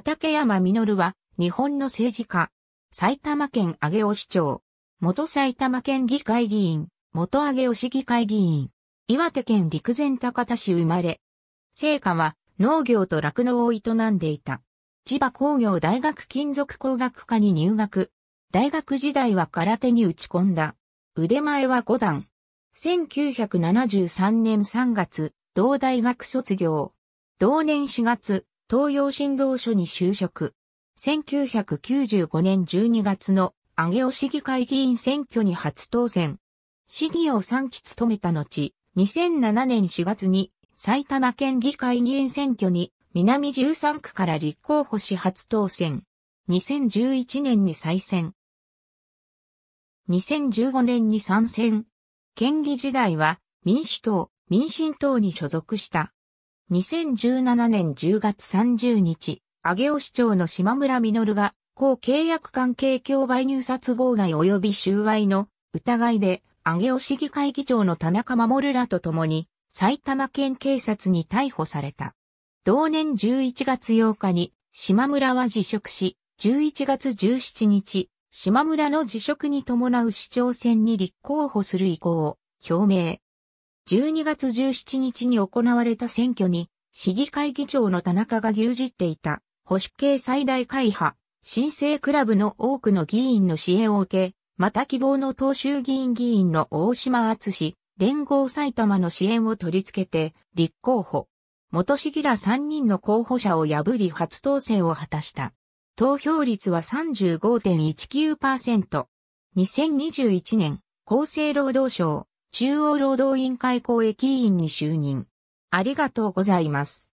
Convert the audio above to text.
畠山実は、日本の政治家。埼玉県上尾市長。元埼玉県議会議員。元上尾市議会議員。岩手県陸前高田市生まれ。聖火は農業と酪農を営んでいた。千葉工業大学金属工学科に入学。大学時代は空手に打ち込んだ。腕前は5段。1973年3月、同大学卒業。同年4月、東洋振動所に就職。1995年12月の上尾市議会議員選挙に初当選。市議を3期務めた後、2007年4月に埼玉県議会議員選挙に南13区から立候補し初当選。2011年に再選。2015年に参戦。県議時代は民主党、民進党に所属した。2017年10月30日、上尾市長の島村実が、高契約関係競売入札妨害及び収賄の疑いで、上尾市議会議長の田中守らと共に、埼玉県警察に逮捕された。同年11月8日に、島村は辞職し、11月17日、島村の辞職に伴う市長選に立候補する意向を表明。12月17日に行われた選挙に、市議会議長の田中が牛耳っていた、保守系最大会派、新生クラブの多くの議員の支援を受け、また希望の党衆議院議員の大島厚氏、連合埼玉の支援を取り付けて、立候補。元市議ら3人の候補者を破り初当選を果たした。投票率は35.19%。2021年、厚生労働省、中央労働委員会公益委員に就任。ありがとうございます。